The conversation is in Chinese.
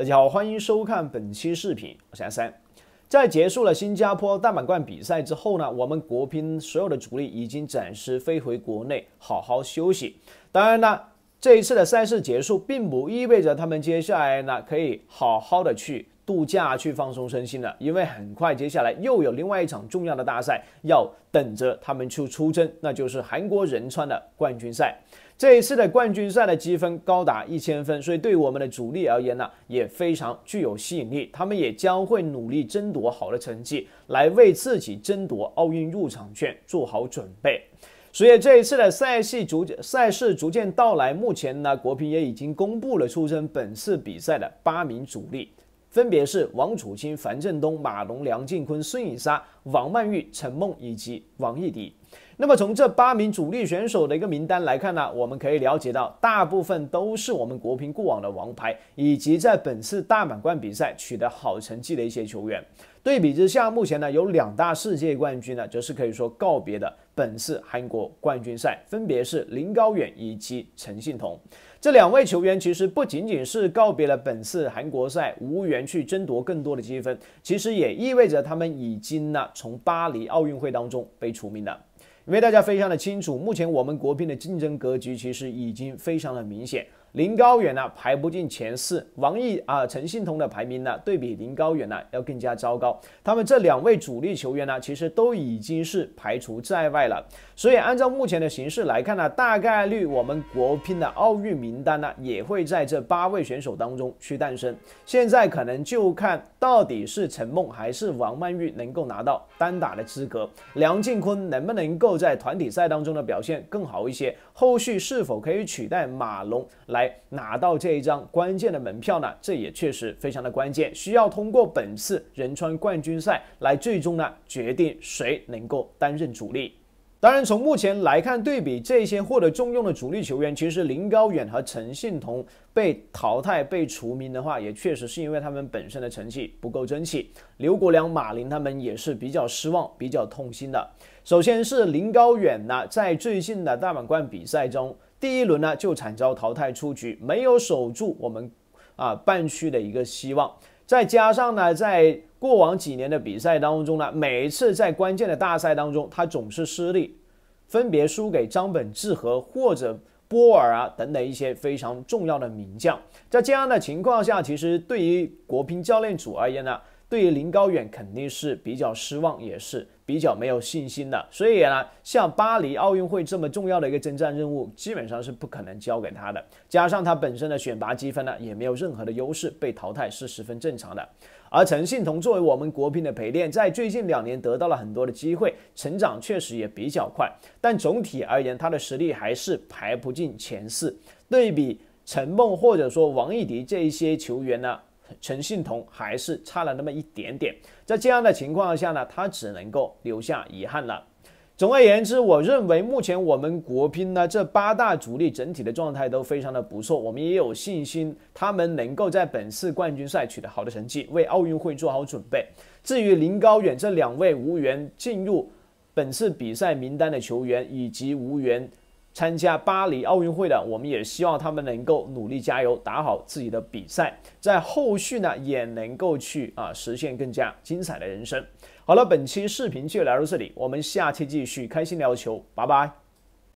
大家好，欢迎收看本期视频，我是阿三。在结束了新加坡大满贯比赛之后呢，我们国乒所有的主力已经暂时飞回国内，好好休息。当然呢，这一次的赛事结束，并不意味着他们接下来呢可以好好的去度假、去放松身心了，因为很快接下来又有另外一场重要的大赛要等着他们去出征，那就是韩国仁川的冠军赛。这一次的冠军赛的积分高达一千分，所以对我们的主力而言呢，也非常具有吸引力。他们也将会努力争夺好的成绩，来为自己争夺奥运入场券做好准备。所以这一次的赛系逐赛事逐渐到来，目前呢，国乒也已经公布了出征本次比赛的八名主力。分别是王楚钦、樊振东、马龙、梁靖昆、孙颖莎、王曼玉、陈梦以及王艺迪。那么从这八名主力选手的一个名单来看呢，我们可以了解到，大部分都是我们国乒过往的王牌，以及在本次大满贯比赛取得好成绩的一些球员。对比之下，目前呢有两大世界冠军呢，则是可以说告别的本次韩国冠军赛，分别是林高远以及陈幸同。这两位球员其实不仅仅是告别了本次韩国赛，无缘去争夺更多的积分，其实也意味着他们已经呢从巴黎奥运会当中被除名了。因为大家非常的清楚，目前我们国乒的竞争格局其实已经非常的明显。林高远呢排不进前四，王毅啊、陈幸同的排名呢，对比林高远呢要更加糟糕。他们这两位主力球员呢，其实都已经是排除在外了。所以按照目前的形势来看呢，大概率我们国乒的奥运名单呢，也会在这八位选手当中去诞生。现在可能就看到底是陈梦还是王曼玉能够拿到单打的资格，梁靖昆能不能够在团体赛当中的表现更好一些，后续是否可以取代马龙来？来拿到这一张关键的门票呢？这也确实非常的关键，需要通过本次仁川冠军赛来最终呢决定谁能够担任主力。当然，从目前来看，对比这些获得重用的主力球员，其实林高远和陈幸同被淘汰、被除名的话，也确实是因为他们本身的成绩不够争气。刘国梁、马林他们也是比较失望、比较痛心的。首先是林高远呢，在最近的大满贯比赛中。第一轮呢就惨遭淘汰出局，没有守住我们啊半区的一个希望。再加上呢，在过往几年的比赛当中呢，每一次在关键的大赛当中，他总是失利，分别输给张本智和或者波尔啊等等一些非常重要的名将。在这样的情况下，其实对于国乒教练组而言呢。对于林高远肯定是比较失望，也是比较没有信心的。所以呢，像巴黎奥运会这么重要的一个征战任务，基本上是不可能交给他的。加上他本身的选拔积分呢，也没有任何的优势，被淘汰是十分正常的。而陈幸同作为我们国乒的陪练，在最近两年得到了很多的机会，成长确实也比较快。但总体而言，他的实力还是排不进前四。对比陈梦或者说王艺迪这一些球员呢？陈幸同还是差了那么一点点，在这样的情况下呢，他只能够留下遗憾了。总而言之，我认为目前我们国乒呢这八大主力整体的状态都非常的不错，我们也有信心他们能够在本次冠军赛取得好的成绩，为奥运会做好准备。至于林高远这两位无缘进入本次比赛名单的球员以及无缘。参加巴黎奥运会的，我们也希望他们能够努力加油，打好自己的比赛，在后续呢也能够去啊实现更加精彩的人生。好了，本期视频就来到这里，我们下期继续开心聊球，拜拜。